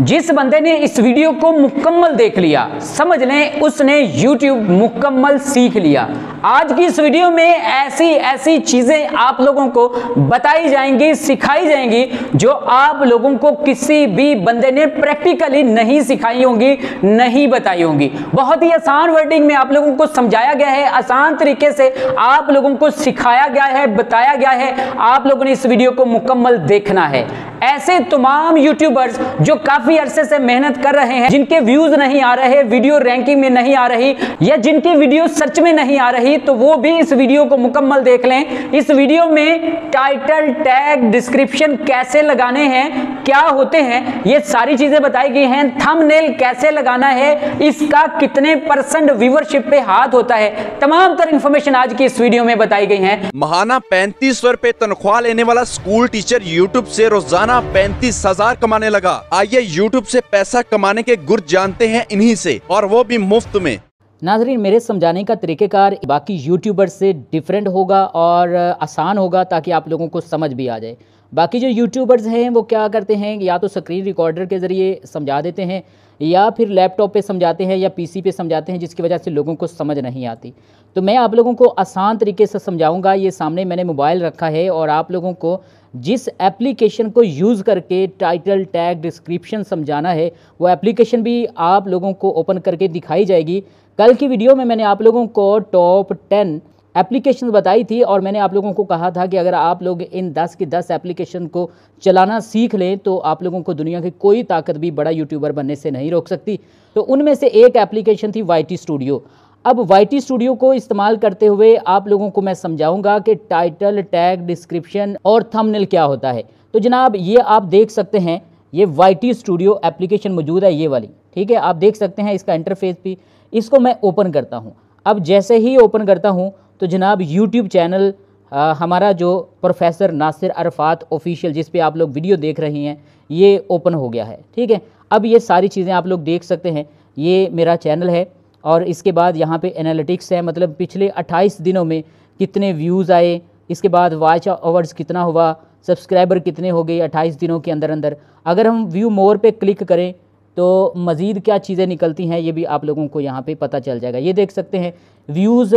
जिस बंदे ने इस वीडियो को मुकम्मल देख लिया समझ लें उसने YouTube मुकम्मल सीख लिया आज की इस वीडियो में ऐसी ऐसी चीज़ें आप लोगों को बताई जाएंगी सिखाई जाएंगी जो आप लोगों को किसी भी बंदे ने प्रैक्टिकली नहीं सिखाई होंगी नहीं बताई होंगी बहुत ही आसान वर्डिंग में आप लोगों को समझाया गया है आसान तरीके से आप लोगों को सिखाया गया है बताया गया है आप लोगों ने इस वीडियो को मुकम्मल देखना है ऐसे तमाम यूट्यूबर्स जो काफ़ी काफी अरसे से मेहनत कर रहे हैं जिनके व्यूज नहीं आ रहे वीडियो रैंकिंग में नहीं आ रही या जिनकी वीडियो सर्च में नहीं आ रही तो वो भी इस वीडियो को मुकम्मल देख लें इस वीडियो में टाइटल टैग डिस्क्रिप्शन कैसे लगाने हैं क्या होते हैं ये सारी चीजें बताई गई हैं थंबनेल कैसे लगाना है इसका कितने परसेंट व्यूवरशिप पे हाथ होता है तमाम तर इन्फॉर्मेशन आज की इस वीडियो में बताई गई है महाना पैंतीस सौ रूपए तनख्वाह लेने वाला स्कूल टीचर यूट्यूब ऐसी रोजाना पैंतीस कमाने लगा आइए यूट्यूब से पैसा कमाने के गुर जानते हैं इन्हीं से और वो भी मुफ्त में नाजरीन मेरे समझाने का तरीक़ेकार बाकी यूट्यूबर से डिफरेंट होगा और आसान होगा ताकि आप लोगों को समझ भी आ जाए बाकी जो यूट्यूबर्स हैं वो क्या करते हैं या तो स्क्रीन रिकॉर्डर के ज़रिए समझा देते हैं या फिर लैपटॉप पे समझाते हैं या पीसी पे समझाते हैं जिसकी वजह से लोगों को समझ नहीं आती तो मैं आप लोगों को आसान तरीके से समझाऊंगा ये सामने मैंने मोबाइल रखा है और आप लोगों को जिस एप्लीकेशन को यूज़ करके टाइटल टैग डिस्क्रिप्शन समझाना है वो एप्लीकेशन भी आप लोगों को ओपन करके दिखाई जाएगी कल की वीडियो में मैंने आप लोगों को टॉप टेन एप्लीकेशन बताई थी और मैंने आप लोगों को कहा था कि अगर आप लोग इन 10 की 10 एप्लीकेशन को चलाना सीख लें तो आप लोगों को दुनिया की कोई ताकत भी बड़ा यूट्यूबर बनने से नहीं रोक सकती तो उनमें से एक एप्लीकेशन थी वाई स्टूडियो अब वाई स्टूडियो को इस्तेमाल करते हुए आप लोगों को मैं समझाऊँगा कि टाइटल टैग डिस्क्रिप्शन और थमनल क्या होता है तो जनाब ये आप देख सकते हैं ये वाई स्टूडियो एप्लीकेशन मौजूद है ये वाली ठीक है आप देख सकते हैं इसका इंटरफेस भी इसको मैं ओपन करता हूँ अब जैसे ही ओपन करता हूँ तो जनाब यूट्यूब चैनल आ, हमारा जो प्रोफेसर नासिर अरफात ऑफिशियल जिस पे आप लोग वीडियो देख रहे हैं ये ओपन हो गया है ठीक है अब ये सारी चीज़ें आप लोग देख सकते हैं ये मेरा चैनल है और इसके बाद यहाँ पे एनालिटिक्स है मतलब पिछले 28 दिनों में कितने व्यूज़ आए इसके बाद वॉच ओवर्स कितना हुआ सब्सक्राइबर कितने हो गए 28 दिनों के अंदर अंदर अगर हम व्यू मोर पे क्लिक करें तो मज़ीद क्या चीज़ें निकलती हैं ये भी आप लोगों को यहाँ पे पता चल जाएगा ये देख सकते हैं व्यूज़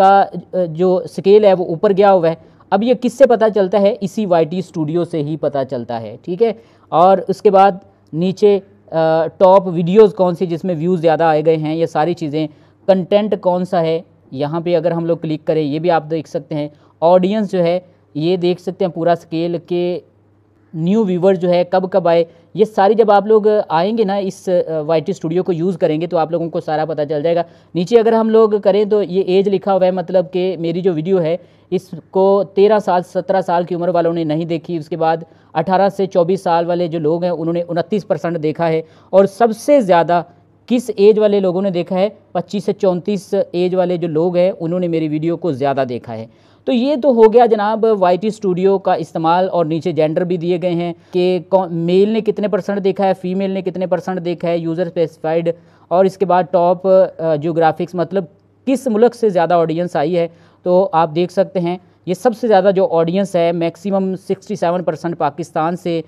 का जो स्केल है वो ऊपर गया हुआ है अब ये किससे पता चलता है इसी वाई स्टूडियो से ही पता चलता है ठीक है और उसके बाद नीचे टॉप वीडियोज़ कौन सी जिसमें व्यूज़ ज़्यादा आए गए हैं ये सारी चीज़ें कंटेंट कौन सा है यहाँ पे अगर हम लोग क्लिक करें ये भी आप देख सकते हैं ऑडियंस जो है ये देख सकते हैं पूरा स्केल के न्यू व्यूवर जो है कब कब आए ये सारी जब आप लोग आएंगे ना इस वाई टी स्टूडियो को यूज़ करेंगे तो आप लोगों को सारा पता चल जाएगा नीचे अगर हम लोग करें तो ये एज लिखा हुआ है मतलब कि मेरी जो वीडियो है इसको तेरह साल सत्रह साल की उम्र वालों ने नहीं देखी उसके बाद अठारह से चौबीस साल वाले जो लोग हैं उन्होंने उनतीस परसेंट देखा है और सबसे ज़्यादा किस एज वाले लोगों ने देखा है 25 से 34 एज वाले जो लोग हैं उन्होंने मेरी वीडियो को ज़्यादा देखा है तो ये तो हो गया जनाब वाई स्टूडियो का इस्तेमाल और नीचे जेंडर भी दिए गए हैं कि मेल ने कितने परसेंट देखा है फीमेल ने कितने परसेंट देखा है यूज़र स्पेसिफाइड और इसके बाद टॉप जोग्राफिक्स मतलब किस मुल्क से ज़्यादा ऑडियंस आई है तो आप देख सकते हैं ये सबसे ज़्यादा जो ऑडियंस है मैक्सिमम 67 परसेंट पाकिस्तान से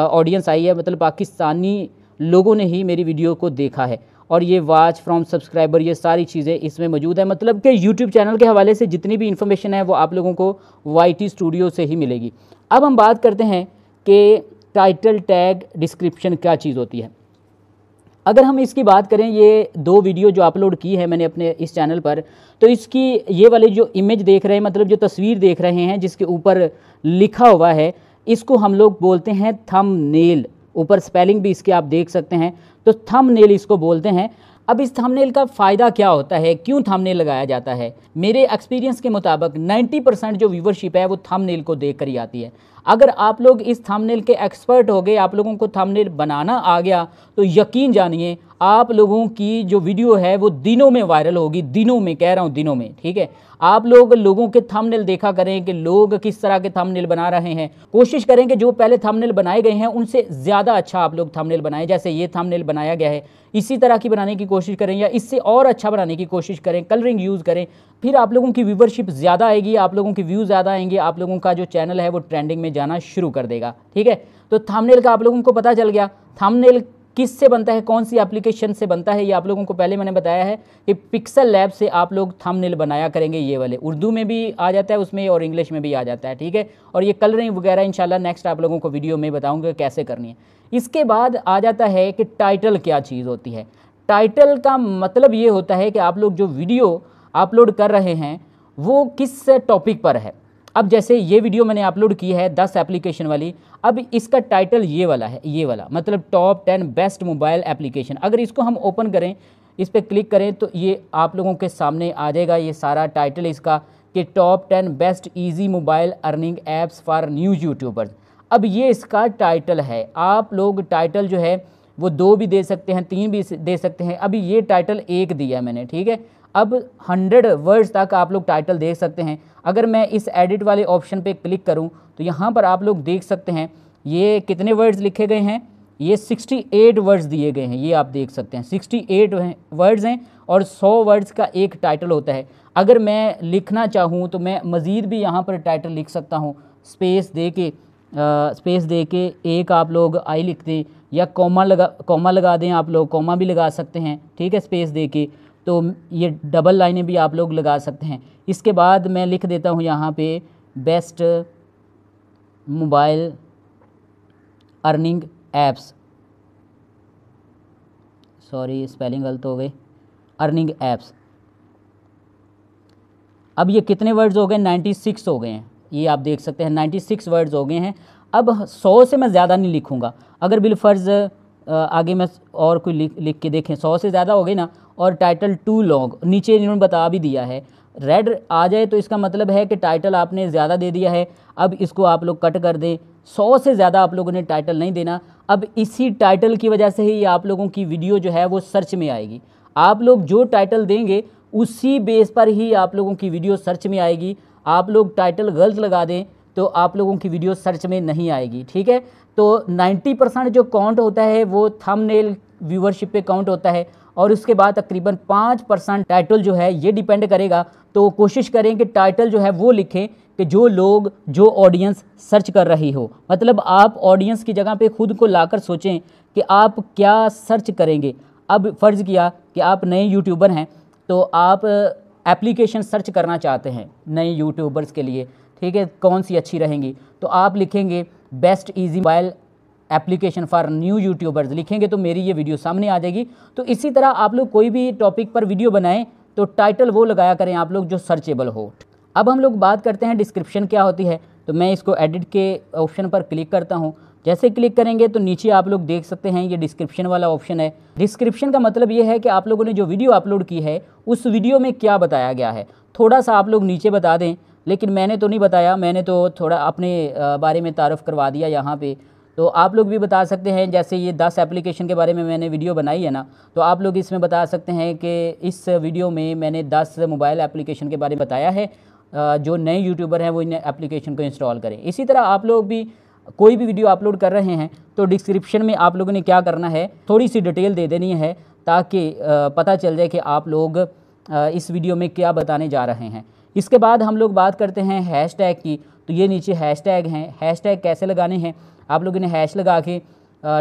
ऑडियंस आई है मतलब पाकिस्तानी लोगों ने ही मेरी वीडियो को देखा है और ये वाच फ्रॉम सब्सक्राइबर ये सारी चीज़ें इसमें मौजूद है मतलब कि यूट्यूब चैनल के हवाले से जितनी भी इन्फॉर्मेशन है वो आप लोगों को वाई स्टूडियो से ही मिलेगी अब हम बात करते हैं कि टाइटल टैग डिस्क्रिप्शन क्या चीज़ होती है अगर हम इसकी बात करें ये दो वीडियो जो अपलोड की है मैंने अपने इस चैनल पर तो इसकी ये वाली जो इमेज देख रहे हैं मतलब जो तस्वीर देख रहे हैं जिसके ऊपर लिखा हुआ है इसको हम लोग बोलते हैं नेल ऊपर स्पेलिंग भी इसके आप देख सकते हैं तो थंबनेल इसको बोलते हैं अब इस थंबनेल का फ़ायदा क्या होता है क्यों थंबनेल लगाया जाता है मेरे एक्सपीरियंस के मुताबिक 90 परसेंट जो व्यूवरशिप है वो थंबनेल को देख कर ही आती है अगर आप लोग इस थंबनेल के एक्सपर्ट हो गए आप लोगों को थंबनेल बनाना आ गया तो यकीन जानिए आप लोगों की जो वीडियो है वो दिनों में वायरल होगी दिनों में कह रहा हूँ दिनों में ठीक है आप लोग लोगों के थंबनेल देखा करें कि लोग किस तरह के थंबनेल बना रहे हैं कोशिश करें कि जो पहले थंबनेल बनाए गए हैं उनसे ज़्यादा अच्छा आप लोग थंबनेल बनाएं जैसे ये थंबनेल बनाया गया है इसी तरह की बनाने की कोशिश करें या इससे और अच्छा बनाने की कोशिश करें कलरिंग यूज़ करें फिर आप लोगों की व्यूवरशिप ज़्यादा आएगी आप लोगों की व्यू ज़्यादा आएंगे आप लोगों का जो चैनल है वो ट्रेंडिंग में जाना शुरू कर देगा ठीक है तो थामनेल का आप लोगों को पता चल गया थामनेल किस से बनता है कौन सी एप्लीकेशन से बनता है ये आप लोगों को पहले मैंने बताया है कि पिक्सल लैब से आप लोग थंबनेल बनाया करेंगे ये वाले उर्दू में भी आ जाता है उसमें और इंग्लिश में भी आ जाता है ठीक है और ये कलरिंग वगैरह इंशाल्लाह नेक्स्ट आप लोगों को वीडियो में बताऊंगा कैसे करनी है इसके बाद आ जाता है कि टाइटल क्या चीज़ होती है टाइटल का मतलब ये होता है कि आप लोग जो वीडियो अपलोड कर रहे हैं वो किस टॉपिक पर है अब जैसे ये वीडियो मैंने अपलोड की है दस एप्लीकेशन वाली अब इसका टाइटल ये वाला है ये वाला मतलब top ten best mobile application अगर इसको हम ओपन करें इस पर क्लिक करें तो ये आप लोगों के सामने आ जाएगा ये सारा टाइटल इसका कि top ten best easy mobile earning apps for news YouTubers अब ये इसका टाइटल है आप लोग टाइटल जो है वो दो भी दे सकते हैं तीन भी दे सकते हैं अभी ये टाइटल एक दिया मैंने ठीक है अब 100 वर्ड्स तक आप लोग टाइटल देख सकते हैं अगर मैं इस एडिट वाले ऑप्शन पे क्लिक करूं तो यहाँ पर आप लोग देख सकते हैं ये कितने वर्ड्स लिखे गए हैं ये 68 वर्ड्स दिए गए हैं ये आप देख सकते हैं 68 वर्ड्स हैं और 100 वर्ड्स का एक टाइटल होता है अगर मैं लिखना चाहूँ तो मैं मज़ीद भी यहाँ पर टाइटल लिख सकता हूँ स्पेस दे के आ, स्पेस दे के एक आप लोग आई लिख दें या कॉमा लगा कॉमा लगा दें आप लोग कॉमा भी लगा सकते हैं ठीक है स्पेस दे के तो ये डबल लाइनें भी आप लोग लगा सकते हैं इसके बाद मैं लिख देता हूँ यहाँ पे best mobile earning apps sorry spelling गलत हो गई अर्निंग एप्स अब ये कितने वर्ड्स हो गए 96 हो गए हैं ये आप देख सकते हैं 96 वर्ड्स हो गए हैं अब 100 से मैं ज़्यादा नहीं लिखूँगा अगर बिलफर्ज़ आगे मैं और कोई लिख लिख के देखें 100 से ज़्यादा हो गई ना और टाइटल टू लॉन्ग नीचे इन्होंने बता भी दिया है रेड आ जाए तो इसका मतलब है कि टाइटल आपने ज़्यादा दे दिया है अब इसको आप लोग कट कर दें सौ से ज़्यादा आप लोगों ने टाइटल नहीं देना अब इसी टाइटल की वजह से ही आप लोगों की वीडियो जो है वो सर्च में आएगी आप लोग जो टाइटल देंगे उसी बेस पर ही आप लोगों की वीडियो सर्च में आएगी आप लोग टाइटल गलत लगा दें तो आप लोगों की वीडियो सर्च में नहीं आएगी ठीक है तो 90 परसेंट जो काउंट होता है वो थंबनेल व्यूवरशिप पे काउंट होता है और उसके बाद तकरीबन पाँच परसेंट टाइटल जो है ये डिपेंड करेगा तो कोशिश करें कि टाइटल जो है वो लिखें कि जो लोग जो ऑडियंस सर्च कर रही हो मतलब आप ऑडियंस की जगह पे खुद को लाकर सोचें कि आप क्या सर्च करेंगे अब फ़र्ज़ किया कि आप नए यूट्यूबर हैं तो आप एप्लीकेशन सर्च करना चाहते हैं नए यूट्यूबर्स के लिए ठीक है कौन सी अच्छी रहेंगी तो आप लिखेंगे best easy mobile application for new YouTubers लिखेंगे तो मेरी ये वीडियो सामने आ जाएगी तो इसी तरह आप लोग कोई भी टॉपिक पर वीडियो बनाएं तो टाइटल वो लगाया करें आप लोग जो सर्चेबल हो अब हम लोग बात करते हैं डिस्क्रिप्शन क्या होती है तो मैं इसको एडिट के ऑप्शन पर क्लिक करता हूँ जैसे क्लिक करेंगे तो नीचे आप लोग देख सकते हैं ये डिस्क्रिप्शन वाला ऑप्शन है डिस्क्रिप्शन का मतलब ये है कि आप लोगों ने जो वीडियो अपलोड की है उस वीडियो में क्या बताया गया है थोड़ा सा आप लोग नीचे बता दें लेकिन मैंने तो नहीं बताया मैंने तो थोड़ा अपने बारे में तारफ़ करवा दिया यहाँ पे तो आप लोग भी बता सकते हैं जैसे ये दस एप्लीकेशन के बारे में मैंने वीडियो बनाई है ना तो आप लोग इसमें बता सकते हैं कि इस वीडियो में मैंने दस मोबाइल एप्लीकेशन के बारे में बताया है जो नए यूट्यूबर हैं वो इन एप्लीकेशन को इंस्टॉल करें इसी तरह आप लोग भी कोई भी वीडियो अपलोड कर रहे हैं तो डिस्क्रिप्शन में आप लोगों ने क्या करना है थोड़ी सी डिटेल दे देनी है ताकि पता चल जाए कि आप लोग इस वीडियो में क्या बताने जा रहे हैं इसके बाद हम लोग बात करते हैं हैशटैग की तो ये नीचे हैशटैग हैं हैशटैग कैसे लगाने हैं आप लोग इन्हें हैश लगा के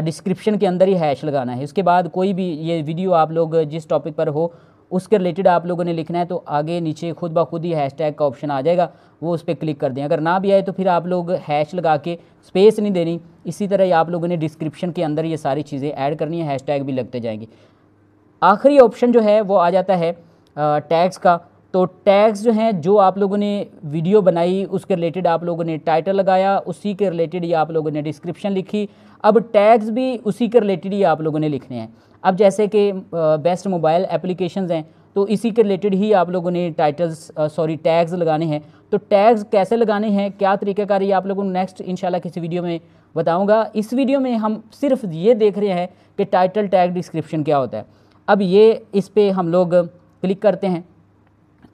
डिस्क्रिप्शन के अंदर ही हैश लगाना है उसके बाद कोई भी ये वीडियो आप लोग जिस टॉपिक पर हो उसके रिलेटेड आप लोगों ने लिखना है तो आगे नीचे खुद ब खुद ही हैशटैग का ऑप्शन आ जाएगा वो उस पर क्लिक कर दें अगर ना भी आए तो फिर आप लोग हैश लगा के स्पेस नहीं देनी इसी तरह ही आप लोगों ने डिस्क्रिप्शन के अंदर ये सारी चीज़ें ऐड करनी है हैशटैग भी लगते जाएंगे आखिरी ऑप्शन जो है वो आ जाता है टैग्स का तो टैग्स जो हैं जो आप लोगों ने वीडियो बनाई उसके रिलेटेड आप लोगों ने टाइटल लगाया उसी के रिलेटेड ही आप लोगों ने डिस्क्रिप्शन लिखी अब टैग्स भी उसी के रिलेटेड ही आप लोगों ने लिखने हैं अब जैसे कि बेस्ट मोबाइल एप्लीकेशन हैं तो इसी के रिलेटेड ही आप लोगों ने टाइटल्स सॉरी टैग्स लगाने हैं तो टैग्स कैसे लगाने हैं क्या तरीक़ाकार ये आप लोगों को नेक्स्ट इंशाल्लाह किसी वीडियो में बताऊंगा इस वीडियो में हम सिर्फ ये देख रहे हैं कि टाइटल टैग डिस्क्रिप्शन क्या होता है अब ये इस पर हम लोग क्लिक करते हैं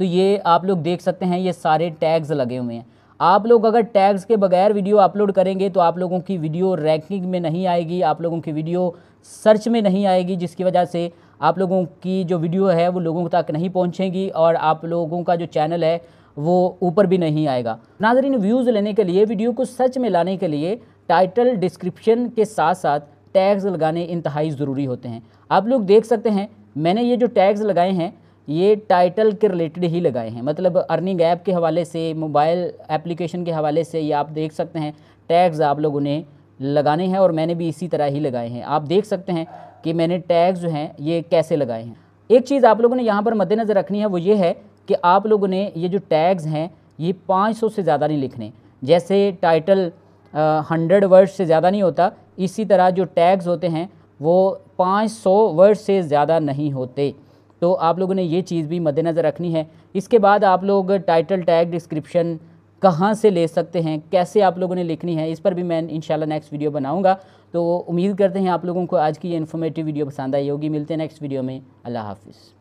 तो ये आप लोग देख सकते हैं ये सारे टैग्स लगे हुए हैं आप लोग अगर टैग्स के बगैर वीडियो अपलोड करेंगे तो आप लोगों की वीडियो रैंकिंग में नहीं आएगी आप लोगों की वीडियो सर्च में नहीं आएगी जिसकी वजह से आप लोगों की जो वीडियो है वो लोगों तक नहीं पहुंचेगी और आप लोगों का जो चैनल है वो ऊपर भी नहीं आएगा नाजरीन व्यूज़ लेने के लिए वीडियो को सर्च में लाने के लिए टाइटल डिस्क्रिप्शन के साथ साथ टैग्स लगाने इंतहाई ज़रूरी होते हैं आप लोग देख सकते हैं मैंने ये जो टैग्स लगाए हैं ये टाइटल के रिलेटेड ही लगाए हैं मतलब अर्निंग ऐप के हवाले से मोबाइल एप्लीकेशन के हवाले से ये आप देख सकते हैं टैग्स आप लोगों ने लगाने हैं और मैंने भी इसी तरह ही लगाए हैं आप देख सकते हैं कि मैंने टैग्स जो हैं ये कैसे लगाए हैं एक चीज़ आप लोगों ने यहाँ पर मद्देनज़र रखनी है वो ये है कि आप लोगों ने ये जो टैग्स हैं ये 500 से ज़्यादा नहीं लिखने जैसे टाइटल हंड्रेड वर्ड से ज़्यादा नहीं होता इसी तरह जो टैग्स होते हैं वो 500 वर्ड से ज़्यादा नहीं होते तो आप लोगों ने ये चीज़ भी मद्देनज़र रखनी है इसके बाद आप लोग टाइटल टैग डिस्क्रिप्शन कहाँ से ले सकते हैं कैसे आप लोगों ने लिखनी है इस पर भी मैं इंशाल्लाह नेक्स्ट वीडियो बनाऊंगा तो उम्मीद करते हैं आप लोगों को आज की ये इन्फॉर्मेटिव वीडियो पसंद आई होगी मिलते हैं नेक्स्ट वीडियो में अल्लाह हाफिज़